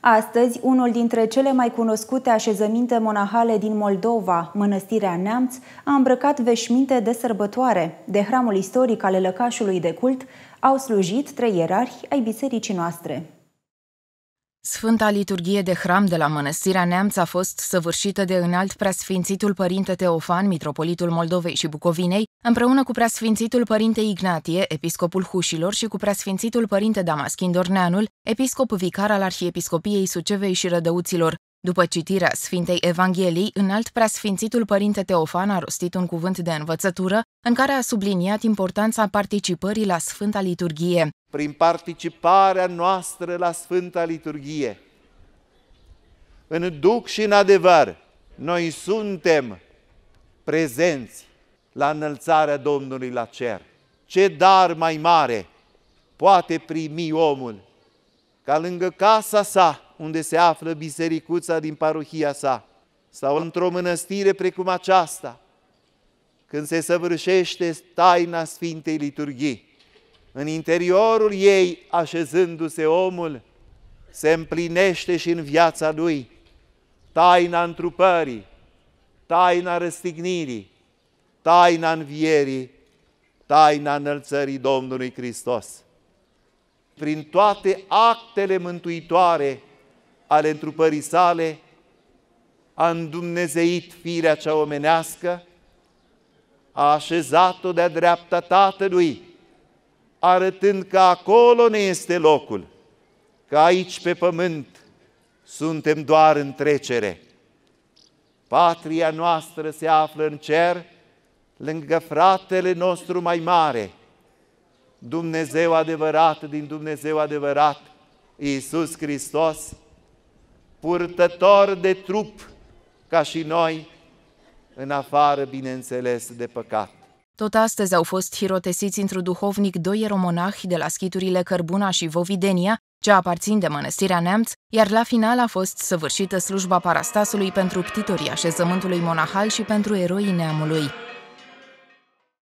Astăzi, unul dintre cele mai cunoscute așezăminte monahale din Moldova, Mănăstirea Neamț, a îmbrăcat veșminte de sărbătoare. De hramul istoric al lăcașului de cult au slujit trei ierarhi ai bisericii noastre. Sfânta liturghie de hram de la Mănăstirea Neamț a fost săvârșită de înalt preasfințitul părinte Teofan, mitropolitul Moldovei și Bucovinei, Împreună cu preasfințitul părinte Ignatie, episcopul Hușilor și cu preasfințitul părinte Damaschin Dorneanul, episcop vicar al Arhiepiscopiei Sucevei și Rădăuților, după citirea Sfintei Evangheliei, înalt preasfințitul părinte Teofan a rostit un cuvânt de învățătură în care a subliniat importanța participării la Sfânta Liturghie. Prin participarea noastră la Sfânta Liturghie, în duc și în adevăr, noi suntem prezenți la înălțarea Domnului la cer. Ce dar mai mare poate primi omul ca lângă casa sa, unde se află bisericuța din parohia sa, sau într-o mănăstire precum aceasta, când se săvârșește taina Sfintei Liturghii, în interiorul ei, așezându-se omul, se împlinește și în viața lui taina întrupării, taina răstignirii, taina învierii, taina înălțării Domnului Hristos. Prin toate actele mântuitoare ale întrupării sale, a îndumnezeit firea cea omenească, a așezat-o de-a dreapta Tatălui, arătând că acolo ne este locul, că aici pe pământ suntem doar în trecere. Patria noastră se află în cer, lângă fratele nostru mai mare, Dumnezeu adevărat din Dumnezeu adevărat, Iisus Hristos, purtător de trup ca și noi, în afară, bineînțeles, de păcat. Tot astăzi au fost hirotesiți într-un duhovnic doi eromonahi de la schiturile Cărbuna și Vovidenia, ce aparțin de mănăstirea Neamț, iar la final a fost săvârșită slujba parastasului pentru ctitorii așezământului monahal și pentru eroii neamului.